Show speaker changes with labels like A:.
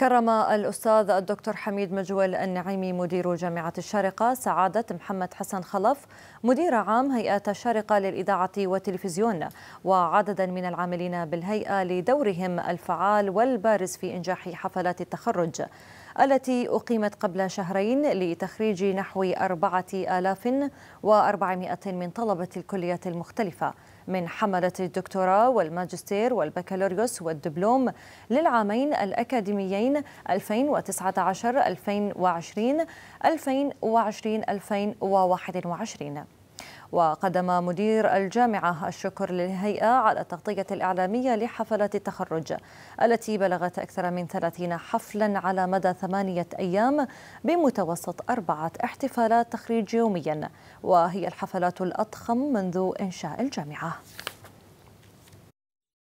A: كرم الأستاذ الدكتور حميد مجول النعيمي مدير جامعة الشارقة سعادة محمد حسن خلف مدير عام هيئة الشارقة للإذاعة والتلفزيون وعددا من العاملين بالهيئة لدورهم الفعال والبارز في إنجاح حفلات التخرج التي أقيمت قبل شهرين لتخريج نحو 4400 من طلبة الكليات المختلفة من حملة الدكتوراه والماجستير والبكالوريوس والدبلوم للعامين الأكاديميين 2019 2020 2020 2021 وقدم مدير الجامعة الشكر للهيئة على التغطية الإعلامية لحفلة التخرج التي بلغت أكثر من 30 حفلا على مدى ثمانية أيام بمتوسط أربعة احتفالات تخريج يوميا وهي الحفلات الأضخم منذ إنشاء الجامعة